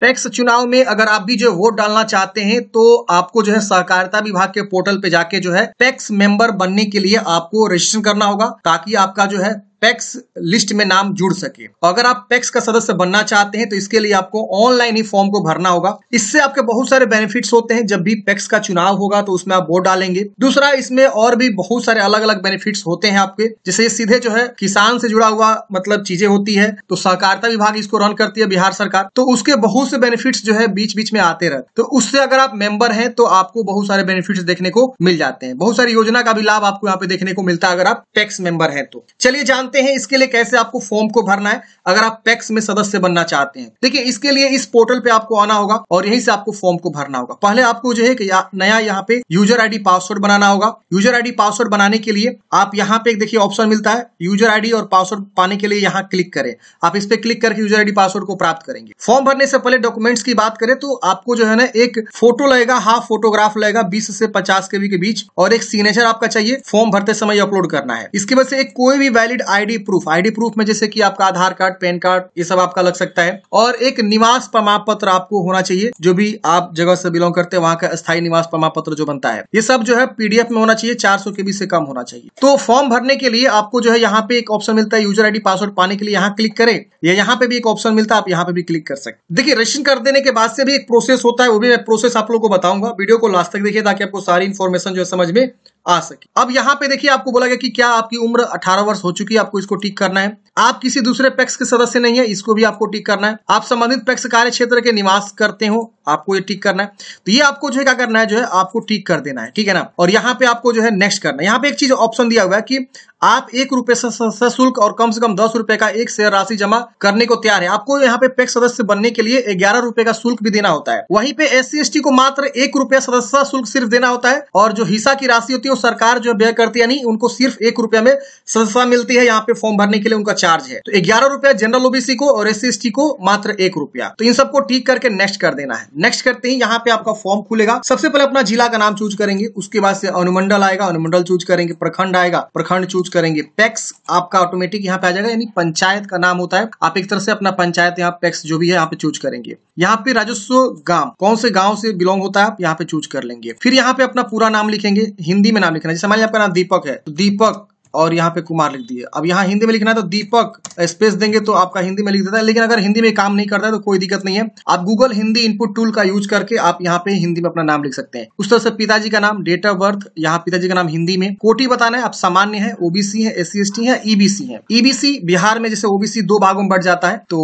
PACS चुनाव में अगर आप भी जो वोट डालना चाहते हैं तो आपको जो है सहकारिता विभाग के पोर्टल पे जाके जो है पैक्स मेंबर बनने के लिए आपको रजिस्ट्रेशन करना होगा ताकि आपका जो है पैक्स लिस्ट में नाम जुड़ सके अगर आप पैक्स का सदस्य बनना चाहते हैं तो इसके लिए आपको ऑनलाइन ही फॉर्म को भरना होगा इससे आपके बहुत सारे बेनिफिट्स होते हैं जब भी पैक्स का चुनाव होगा तो उसमें आप वोट डालेंगे दूसरा इसमें और भी बहुत सारे अलग अलग बेनिफिट्स होते हैं आपके जैसे सीधे जो है किसान से जुड़ा हुआ मतलब चीजें होती है तो सहकारिता विभाग इसको रन करती है बिहार सरकार तो उसके बहुत से बेनिफिट्स जो है बीच बीच में आते रहते तो उससे अगर आप मेंबर हैं तो आपको बहुत सारे बेनिफिट्स देखने को मिल जाते हैं बहुत सारी योजना का भी लाभ आपको यहाँ पे देखने को मिलता है अगर आप टैक्स मेंबर हैं तो चलिए जानते जानते हैं इसके लिए कैसे आपको फॉर्म को भरना है अगर आप पैक्स में सदस्य बनना चाहते हैं देखिए इसके लिए इस पोर्टल पे आपको आना होगा और यहीं से आपको फॉर्म को भरना होगा पहले आपको जो है नया यहाँ पे यूजर आईडी पासवर्ड बनाना होगा यूजर आईडी पासवर्ड बनाने के लिए आप यहाँ पे देखिए ऑप्शन मिलता है यूजर आईडी और पासवर्ड पाने के लिए यहाँ क्लिक करें आप इस पे क्लिक करके यूजर आईडी पासवर्ड को प्राप्त करेंगे फॉर्म भरने से पहले डॉक्यूमेंट्स की बात करें तो आपको जो है ना एक फोटो लगेगा हाफ फोटोग्राफ लगेगा बीस से पचास के बीच और एक सिग्नेचर आपका चाहिए फॉर्म भरते समय अपलोड करना है इसके बाद से एक कोई भी valid ID proof ID proof में जैसे कि आपका आधार कार्ड पैन कार्ड ये सब आपका लग सकता है और एक निवास प्रमाण पत्र आपको होना चाहिए जो भी आप जगह से बिलोंग करते हैं वहां का स्थायी निवास प्रमाण पत्र जो बनता है ये सब जो है पीडीएफ में होना चाहिए चार सौ से कम होना चाहिए तो फॉर्म भरने के लिए आपको जो है यहाँ पे एक ऑप्शन मिलता है यूजर आईडी पासवर्ड पाने के लिए यहाँ क्लिक करें या यहाँ पे भी एक ऑप्शन मिलता है आप यहाँ पे भी क्लिक कर सकते देखिए रजिस्ट्रेशन कर देने के बाद से भी एक प्रोसेस होता है वो भी मैं प्रोसेस आप लोग को बताऊंगा वीडियो को लास्ट तक देखिए ताकि आपको सारी इन्फॉर्मेशन जो है समझ में आ सके अब यहाँ पे देखिए आपको बोला गया कि क्या आपकी उम्र 18 वर्ष हो चुकी है आपको इसको टिक करना है आप किसी दूसरे पैक्स के सदस्य नहीं है इसको भी आपको टिक करना है आप संबंधित पैक्स कार्य क्षेत्र के निवास करते हो आपको ये टिक करना है तो ये आपको जो है क्या करना है जो है आपको टिक कर देना है ठीक है ना और यहाँ पे आपको जो है नेक्स्ट करना है यहाँ पे एक चीज ऑप्शन दिया हुआ है कि आप एक रुपए सशुल्क और कम से कम दस रुपए का एक शेयर राशि जमा करने को तैयार है आपको यहाँ पे पैक्स सदस्य बनने के लिए ग्यारह रुपए का शुल्क भी देना होता है वहीं पे एस सी को मात्र एक रुपया सदस्य शुल्क सिर्फ देना होता है और जो हिस्सा की राशि होती है सरकार जो व्यय करती है नहीं उनको सिर्फ एक रुपया में सदस्यता मिलती है यहाँ पे फॉर्म भरने के लिए उनका चार्ज है तो ग्यारह रुपया जनरल ओबीसी को और एस सी को मात्र एक रुपया तो इन सबको ठीक करके नेक्स्ट कर देना है नेक्स्ट करते ही यहाँ पे आपका फॉर्म खुलेगा सबसे पहले अपना जिला का नाम चूज करेंगे उसके बाद से अनुमंडल आएगा अनुमंडल चूज करेंगे प्रखंड आएगा प्रखंड चूज करेंगे पैक्स आपका ऑटोमेटिक यहाँ पे आ जाएगा यानी पंचायत का नाम होता है आप एक तरह से अपना पंचायत यहाँ पैक्स जो भी है यहाँ पे चूज करेंगे यहाँ पे राजस्व गांव कौन से गांव से बिलोंग होता है आप यहाँ पे चूज कर लेंगे फिर यहाँ पे अपना पूरा नाम लिखेंगे हिंदी में नाम लिखना है जैसे मान लिया आपका नाम दीपक है तो दीपक और यहाँ पे कुमार लिख दिए अब यहाँ हिंदी में लिखना है तो दीपक स्पेस देंगे तो आपका हिंदी में लिख देता है लेकिन अगर हिंदी में काम नहीं करता है तो कोई दिक्कत नहीं है आप गूगल हिंदी इनपुट टूल का यूज करके आप यहाँ पे हिंदी में अपना नाम लिख सकते हैं उस तरह से पिताजी का नाम डेट ऑफ बर्थ यहाँ पिताजी का नाम हिंदी में कोटी बताना है आप सामान्य है ओबीसी है एस सी है ईबीसी है ईबीसी बिहार में जैसे ओबीसी दो भागों में बढ़ जाता है तो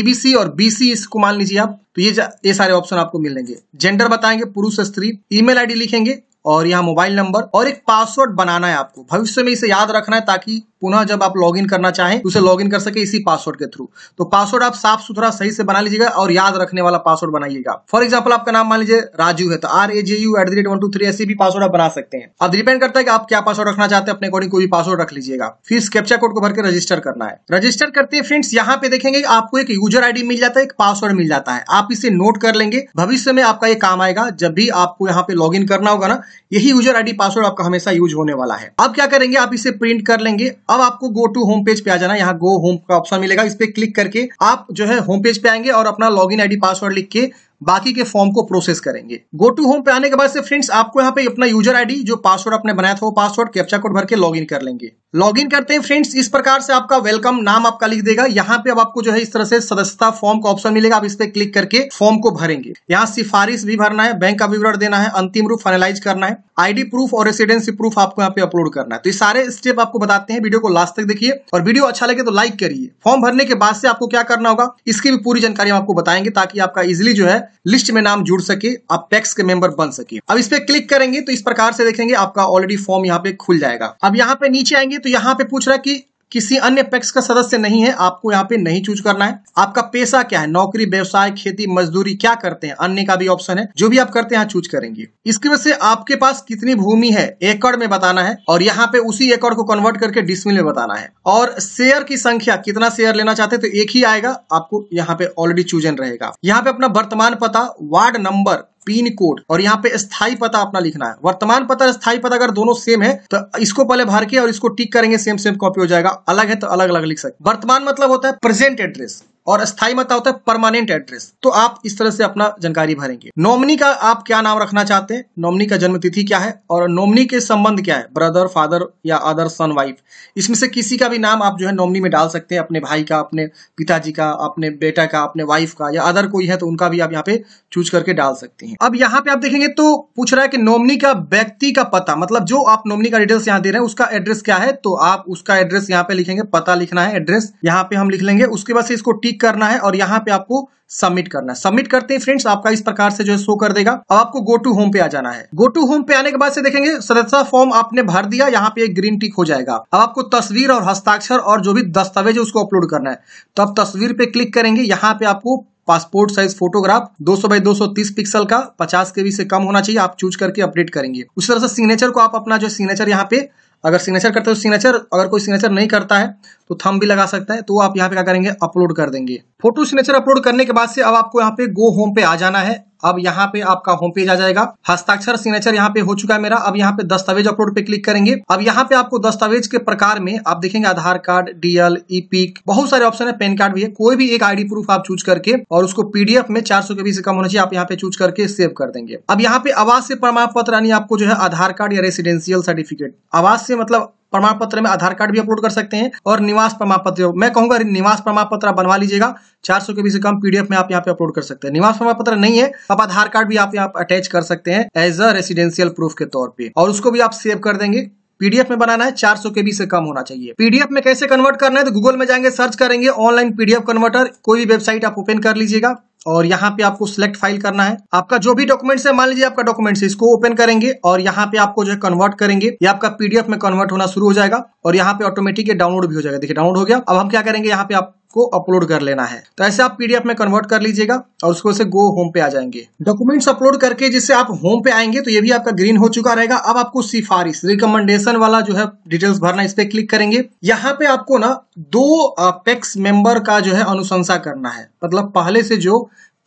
ईबीसी e और बीसी इसको मान लीजिए आप तो ये ये सारे ऑप्शन आपको मिलेंगे जेंडर बताएंगे पुरुष स्त्री ईमेल आईडी लिखेंगे और यहाँ मोबाइल नंबर और एक पासवर्ड बनाना है आपको भविष्य में इसे याद रखना है ताकि पुनः जब आप लॉगिन करना चाहें तो उसे लॉगिन कर सके इसी पासवर्ड के थ्रू तो पासवर्ड आप साफ सुथरा सही से बना लीजिएगा और याद रखने वाला पासवर्ड बनाइएगा फॉर एग्जाम्पल आपका नाम मान लीजिए राजू है तो R A J U at the rate one two three ऐसे भी पासवर्ड आप बना सकते हैं अब डिपेंड करता है कि आप क्या पासवर्ड रखना चाहते हैं अपने अकॉर्डिंग कोई भी पासवर्ड रख लीजिएगा फिर इस कोड को भर के रजिस्टर करना है रजिस्टर करते हैं फ्रेंड्स यहाँ पे देखेंगे आपको एक यूजर आईडी मिल जाता है एक पासवर्ड मिल जाता है आप इसे नोट कर लेंगे भविष्य में आपका ये काम आएगा जब भी आपको यहाँ पे लॉग करना होगा ना यही यूजर आईडी पासवर्ड आपका हमेशा यूज होने वाला है अब क्या करेंगे आप इसे प्रिंट कर लेंगे अब आपको गो टू होम पेज पे आ जाना यहाँ गो होम का ऑप्शन मिलेगा इस पर क्लिक करके आप जो है होम पेज पे आएंगे और अपना लॉग इन पासवर्ड लिख के बाकी के फॉर्म को प्रोसेस करेंगे गो टू होम पे आने के बाद से फ्रेंड्स आपको यहाँ पे अपना यूजर आईडी जो पासवर्ड आपने बनाया था वो पासवर्ड कैप्चा कोड भर के लॉग इन कर लेंगे लॉग इन करते हैं फ्रेंड्स इस प्रकार से आपका वेलकम नाम आपका लिख देगा यहाँ पे अब आपको जो है इस तरह से सदस्यता फॉर्म का ऑप्शन मिलेगा आप इस पर क्लिक करके फॉर्म को भरेंगे यहाँ सिफारिश भी भरना है बैंक का विवरण देना है अंतिम रूप फाइनलाइज करना है आईडी प्रूफ और रेसिडेंसी प्रूफ आपको यहाँ पे अपलोड करना है तो ये सारे स्टेप आपको बताते हैं वीडियो को लास्ट तक देखिए और वीडियो अच्छा लगे तो लाइक करिए फॉर्म भरने के बाद से आपको क्या करना होगा इसकी भी पूरी जानकारी हम आपको बताएंगे ताकि आपका इजिली जो है लिस्ट में नाम जुड़ सके आप पैक्स के मेंबर बन सके अब इस पर क्लिक करेंगे तो इस प्रकार से देखेंगे आपका ऑलरेडी फॉर्म यहाँ पे खुल जाएगा अब यहाँ पे नीचे आएंगे तो यहाँ पे पूछ रहा है कि किसी अन्य पक्ष का सदस्य नहीं है आपको यहाँ पे नहीं चूज करना है आपका पेशा क्या है नौकरी व्यवसाय खेती मजदूरी क्या करते हैं अन्य का भी ऑप्शन है जो भी आप करते हैं यहाँ चूज करेंगे इसकी वजह से आपके पास कितनी भूमि है एकड़ में बताना है और यहाँ पे उसी एकड़ को कन्वर्ट करके डिसमिल में बताना है और शेयर की संख्या कितना शेयर लेना चाहते हैं तो एक ही आएगा आपको यहाँ पे ऑलरेडी चूजन रहेगा यहाँ पे अपना वर्तमान पता वार्ड नंबर पिन कोड और यहाँ पे स्थायी पता अपना लिखना है वर्तमान पता स्थायी पता अगर दोनों सेम है तो इसको पहले भर के और इसको टिक करेंगे सेम सेम कॉपी हो जाएगा अलग है तो अलग अलग लिख सकते वर्तमान मतलब होता है प्रेजेंट एड्रेस और अस्थायी मत होता है परमानेंट एड्रेस तो आप इस तरह से अपना जानकारी भरेंगे नॉमनी का आप क्या नाम रखना चाहते हैं नॉमनी का जन्म तिथि क्या है और नॉमिनी के संबंध क्या है ब्रदर फादर या अदर सन वाइफ इसमें से किसी का भी नाम आप जो है नॉमनी में डाल सकते हैं अपने भाई का अपने पिताजी का अपने बेटा का अपने वाइफ का या अदर कोई है तो उनका भी आप यहाँ पे चूज करके डाल सकते हैं अब यहाँ पे आप देखेंगे तो पूछ रहा है कि नॉमिनी का व्यक्ति का पता मतलब जो आप नॉमनी का डिटेल्स यहाँ दे रहे हैं उसका एड्रेस क्या है तो आप उसका एड्रेस यहाँ पे लिखेंगे पता लिखना है एड्रेस यहाँ पे हम लिख लेंगे उसके बाद से इसको टी क्लिक करना है और यहाँ पे आपको सबमिट करना है सबमिट करते हैं फ्रेंड्स आपका इस प्रकार से जो है शो कर देगा अब आपको गो टू होम पे आ जाना है गो टू होम पे आने के बाद से देखेंगे सदस्यता फॉर्म आपने भर दिया यहाँ पे एक ग्रीन टिक हो जाएगा अब आपको तस्वीर और हस्ताक्षर और जो भी दस्तावेज है उसको अपलोड करना है तो आप तस्वीर पे क्लिक करेंगे यहाँ पे आपको पासपोर्ट साइज फोटोग्राफ 200 सौ बाई दो पिक्सल का 50 के बी से कम होना चाहिए आप चूज करके अपडेट करेंगे उस तरह से सिग्नेचर को आप अपना जो सिग्नेचर यहाँ पे अगर सिग्नेचर करते हो तो सिग्नेचर अगर कोई सिग्नेचर नहीं करता है तो थम भी लगा सकता है तो आप यहाँ पे क्या करेंगे अपलोड कर देंगे फोटो सिग्नेचर अपलोड करने के बाद से अब आपको यहाँ पे गो होम पे आ जाना है अब यहाँ पे आपका होम पेज आ जाएगा हस्ताक्षर सिग्नेचर यहाँ पे हो चुका है मेरा अब यहाँ पे दस्तावेज अपलोड पे क्लिक करेंगे अब यहाँ पे आपको दस्तावेज के प्रकार में आप देखेंगे Aadhaar card DL EPIC e बहुत सारे ऑप्शन है पेन कार्ड भी है कोई भी एक आईडी प्रूफ आप चूज करके और उसको पीडीएफ में चार सौ से कम होना चाहिए आप यहाँ पे चूज करके सेव कर देंगे अब यहाँ पे आवास से प्रमाण पत्र यानी आपको जो है आधार कार्ड या रेसिडेंशियल सर्टिफिकेट आवास से मतलब प्रमाण पत्र में आधार कार्ड भी अपलोड कर सकते हैं और निवास प्रमाण पत्र मैं कहूंगा निवास प्रमाण पत्र बनवा लीजिएगा चार सौ के भी से कम पीडीएफ में आप यहाँ पे अपलोड कर सकते हैं निवास प्रमाण पत्र नहीं है आप आधार कार्ड भी आप यहाँ अटैच कर सकते हैं एज अ रेसिडेंशियल प्रूफ के तौर पर और उसको भी आप सेव कर देंगे पीडीएफ में बनाना है चार के बी से कम होना चाहिए पीडीएफ में कैसे कन्वर्ट करना है तो गूगल में जाएंगे सर्च करेंगे ऑनलाइन पीडीएफ कन्वर्टर कोई भी वेबसाइट आप ओपन कर लीजिएगा और यहाँ पे आपको सिलेक्ट फाइल करना है आपका जो भी डॉक्यूमेंट्स है मान लीजिए आपका डॉक्यूमेंट्स है इसको ओपन करेंगे और यहाँ पे आपको जो है कन्वर्ट करेंगे ये आपका पीडीएफ में कन्वर्ट होना शुरू हो जाएगा और यहाँ पे ऑटोमेटिक डाउनलोड भी हो जाएगा देखिए डाउनलोड हो गया अब हम क्या करेंगे यहाँ पे आप को अपलोड कर लेना है तो ऐसे आप पीडीएफ में कन्वर्ट कर लीजिएगा और उसको से गो होम पे आ जाएंगे डॉक्यूमेंट्स अपलोड करके जिससे आप होम पे आएंगे तो ये भी आपका ग्रीन हो चुका रहेगा अब आपको सिफारिश रिकमेंडेशन वाला जो है डिटेल्स भरना इस पे क्लिक करेंगे यहाँ पे आपको ना दो पेक्स मेंबर का जो है अनुशंसा करना है मतलब पहले से जो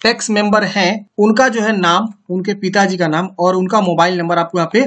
पेक्स मेंबर है उनका जो है नाम उनके पिताजी का नाम और उनका मोबाइल नंबर आपको यहाँ पे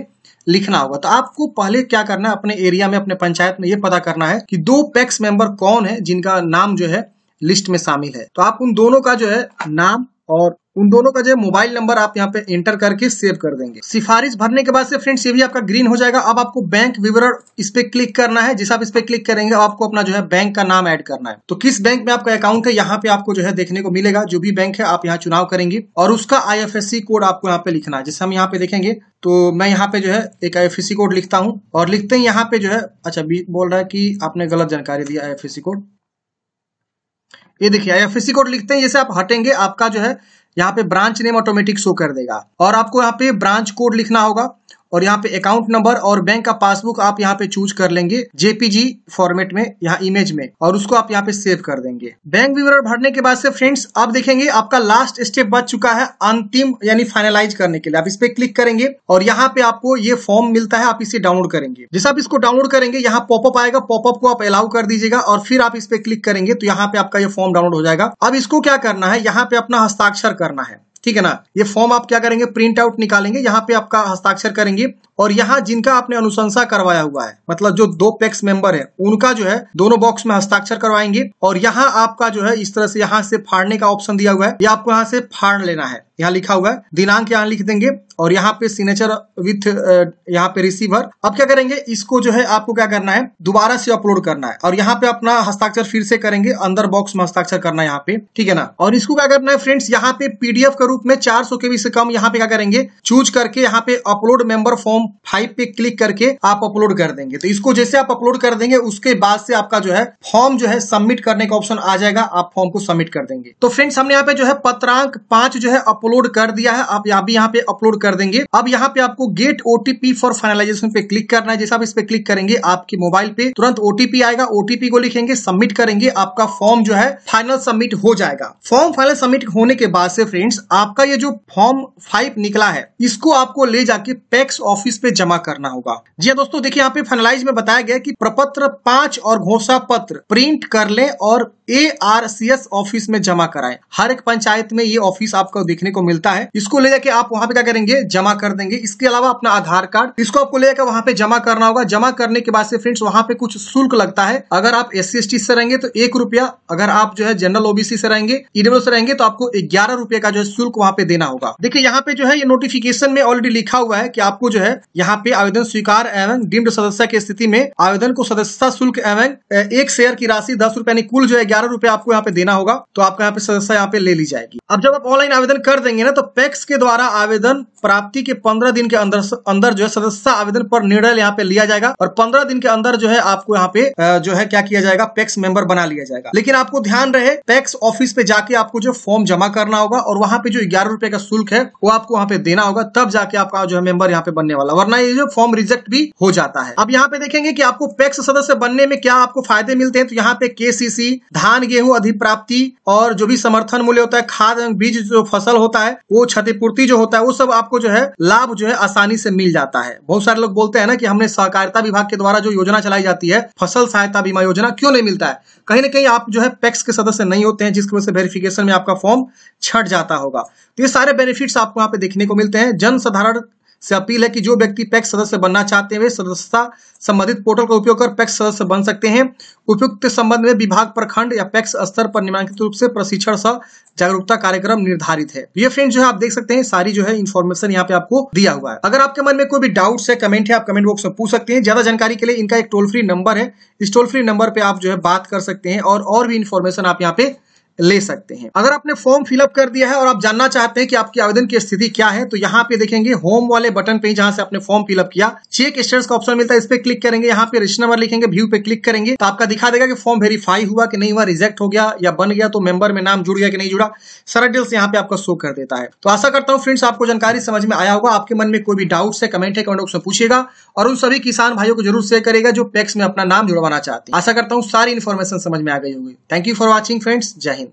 लिखना होगा तो आपको पहले क्या करना है अपने एरिया में अपने पंचायत में ये पता करना है कि दो पैक्स मेंबर कौन है जिनका नाम जो है लिस्ट में शामिल है तो आप उन दोनों का जो है नाम और उन दोनों का जो है मोबाइल नंबर आप यहाँ पे एंटर करके सेव कर देंगे सिफारिश भरने के बाद से फ्रेंड्स ये भी आपका ग्रीन हो जाएगा अब आपको बैंक विवरण इस पे क्लिक करना है जिस आप इस पे क्लिक करेंगे आपको अपना जो है बैंक का नाम ऐड करना है तो किस बैंक में आपका अकाउंट है यहाँ पे आपको जो है देखने को मिलेगा जो भी बैंक है आप यहाँ चुनाव करेंगे और उसका आई कोड आपको यहाँ पे लिखना है जैसे हम यहाँ पे देखेंगे तो मैं यहाँ पे जो है एक आई कोड लिखता हूँ और लिखते हैं यहाँ पे जो है अच्छा बोल रहा है की आपने गलत जानकारी दिया आई कोड ये देखिए या फिसी कोड लिखते हैं जैसे आप हटेंगे आपका जो है यहाँ पे ब्रांच नेम ऑटोमेटिक शो कर देगा और आपको यहाँ पे ब्रांच कोड लिखना होगा और यहाँ पे अकाउंट नंबर और बैंक का पासबुक आप यहाँ पे चूज कर लेंगे जेपीजी फॉर्मेट में यहाँ इमेज में और उसको आप यहाँ पे सेव कर देंगे बैंक विवरण भरने के बाद से फ्रेंड्स आप देखेंगे आपका लास्ट स्टेप बच चुका है अंतिम यानी फाइनलाइज करने के लिए आप इस पे क्लिक करेंगे और यहाँ पे आपको ये फॉर्म मिलता है आप इसे डाउनलोड करेंगे जैसे आप इसको डाउनलोड करेंगे यहाँ पॉपअप आएगा पॉपअप को आप अलाउ कर दीजिएगा और फिर आप इस पे क्लिक करेंगे तो यहाँ पे आपका ये फॉर्म डाउनलोड हो जाएगा अब इसको क्या करना है यहाँ पे अपना हस्ताक्षर करना है ठीक है ना ये फॉर्म आप क्या करेंगे प्रिंट आउट निकालेंगे यहाँ पे आपका हस्ताक्षर करेंगे और यहाँ जिनका आपने अनुशंसा करवाया हुआ है मतलब जो दो पेक्स मेंबर है उनका जो है दोनों बॉक्स में हस्ताक्षर करवाएंगे और यहाँ आपका जो है इस तरह से यहाँ से फाड़ने का ऑप्शन दिया हुआ है ये आपको यहाँ से फाड़ लेना है यहाँ लिखा हुआ है दिनांक यहाँ लिख देंगे और यहाँ पे सिग्नेचर विथ यहाँ पे रिसीवर अब क्या करेंगे इसको जो है आपको क्या करना है दोबारा से अपलोड करना है और यहाँ पे अपना हस्ताक्षर फिर से करेंगे अंदर बॉक्स में हस्ताक्षर करना है यहाँ पे ठीक है ना और इसको क्या करना है फ्रेंड्स यहाँ पे पीडीएफ का रूप में 400 केबी से कम यहाँ पे क्या करेंगे चूज करके यहाँ पे अपलोड मेंबर फॉर्म फाइव पे क्लिक करके आप अपलोड कर देंगे तो इसको जैसे आप अपलोड कर देंगे उसके बाद से आपका जो है फॉर्म जो है सबमिट करने का ऑप्शन आ जाएगा आप फॉर्म को सबमिट कर देंगे तो फ्रेंड्स हमने यहाँ पे जो है पत्रांक पांच जो है अपलोड कर दिया है आप यहाँ भी यहाँ पे अपलोड कर देंगे अब यहाँ पे आपको गेट ओटीपी फॉर फाइनलाइजेशन पे क्लिक करना है जैसे आप इस पे क्लिक करेंगे आपके मोबाइल पे तुरंत ओटीपी आएगा ओटीपी को लिखेंगे सबमिट करेंगे आपका फॉर्म जो है फाइनल सबमिट हो जाएगा फॉर्म फाइनल सबमिट होने के बाद से फ्रेंड्स आपका ये जो फॉर्म फाइव निकला है इसको आपको ले जाके पैक्स ऑफिस पे जमा करना होगा जी हाँ दोस्तों देखिए यहाँ पे फाइनलाइज में बताया गया कि प्रपत्र पांच और घोषणा पत्र प्रिंट कर ले और A R C S office में जमा कराएं हर एक पंचायत में ये ऑफिस आपको देखने को मिलता है इसको ले जाके आप वहाँ पे क्या करेंगे जमा कर देंगे इसके अलावा अपना आधार कार्ड इसको आपको ले जाकर वहाँ पे जमा करना होगा जमा करने के बाद से फ्रेंड्स वहाँ पे कुछ शुल्क लगता है अगर आप एस सी से रहेंगे तो एक रुपया अगर आप जो है जनरल ओबीसी से रहेंगे ईडब्ल्यू e से रहेंगे तो आपको ग्यारह रुपए का जो है शुल्क वहाँ पे देना होगा देखिए यहाँ पे जो है ये नोटिफिकेशन में ऑलरेडी लिखा हुआ है की आपको जो है यहाँ पे आवेदन स्वीकार एवं डिम्ड सदस्य की स्थिति में आवेदन को सदस्यता शुल्क एवं एक शेयर की राशि दस रुपया कुल जो है ग्यारह रुपए आपको यहाँ पे देना होगा तो आपका यहाँ पे सदस्य यहाँ पे ले ली जाएगी अब जब आप ऑनलाइन आवेदन कर देंगे ना तो पैक्स के द्वारा आवेदन प्राप्ति के पंद्रह दिन के अंदर अंदर जो है सदस्य आवेदन पर निर्णय यहाँ पे लिया जाएगा और पंद्रह दिन के अंदर जो है आपको यहाँ पे जो है क्या किया जाएगा पैक्स मेंबर बना लिया जाएगा लेकिन आपको ध्यान रहे पैक्स ऑफिस पे जाके आपको जो फॉर्म जमा करना होगा और वहाँ पे जो ग्यारह रुपए का शुल्क है वो आपको वहाँ पे देना होगा तब जाके आपका जो है मेंबर यहाँ पे बनने वाला वरना ये जो फॉर्म रिजेक्ट भी हो जाता है अब यहाँ पे देखेंगे की आपको पैक्स सदस्य बनने में क्या आपको फायदे मिलते हैं तो यहाँ पे केसीसी सी धान गेहूं अधिप्राप्ति और जो भी समर्थन मूल्य होता है खाद एवं बीज जो फसल होता है वो क्षतिपूर्ति जो होता है वो सब आपको जो है लाभ जो है आसानी से मिल जाता है बहुत सारे लोग बोलते हैं ना कि हमने सहकारिता विभाग के द्वारा जो योजना चलाई जाती है फसल सहायता बीमा योजना क्यों नहीं मिलता है कहीं ना कहीं आप जो है पैक्स के सदस्य नहीं होते हैं जिसकी वजह से वेरिफिकेशन में आपका फॉर्म छट जाता होगा तो ये सारे बेनिफिट्स आपको यहाँ पे देखने को मिलते हैं जनसाधारण से अपील है कि जो व्यक्ति पैक्स सदस्य बनना चाहते हैं वे सदस्यता संबंधित पोर्टल का उपयोग कर पैक्स सदस्य बन सकते हैं उपयुक्त संबंध में विभाग प्रखंड या पैक्स स्तर पर निम्नांकित रूप से प्रशिक्षण सह जागरूकता कार्यक्रम निर्धारित है ये फ्रेंड जो है आप देख सकते हैं सारी जो है इन्फॉर्मेशन यहाँ पे आपको दिया हुआ है अगर आपके मन में कोई भी डाउट है कमेंट है आप कमेंट बॉक्स में पूछ सकते हैं ज्यादा जानकारी के लिए इनका एक टोल फ्री नंबर है इस टोल फ्री नंबर पर आप जो है बात कर सकते हैं और, और भी इन्फॉर्मेशन आप यहाँ पे ले सकते हैं अगर आपने फॉर्म फिलअप कर दिया है और आप जानना चाहते हैं कि आपकी आवेदन की स्थिति क्या है तो यहाँ पे देखेंगे होम वाले बटन पे जहां से आपने फॉर्म फिलअप किया चेक स्टेटस का ऑप्शन मिलता है इस पर क्लिक करेंगे यहाँ पे रजिस्टर नंबर लिखेंगे व्यू पे क्लिक करेंगे तो आपका दिखा देगा कि फॉर्म वेरीफाई हुआ कि नहीं हुआ रिजेक्ट हो गया या बन गया तो मेंबर में नाम जुड़ गया कि नहीं जुड़ा सारा डिटेल्स यहाँ पे आपका शो कर देता है तो आशा करता हूँ फ्रेंड्स आपको जानकारी समझ में आया होगा आपके मन में कोई भी डाउट है कमेंट है कमेंट बॉक्स में पूछेगा और उन सभी किसान भाइयों को जरूर शेयर करेगा जो पैक्स में अपना नाम जुड़वाना चाहते हैं आशा करता हूँ सारी इन्फॉर्मेशन समझ में आ गई होगी thank you for watching friends जय हिंद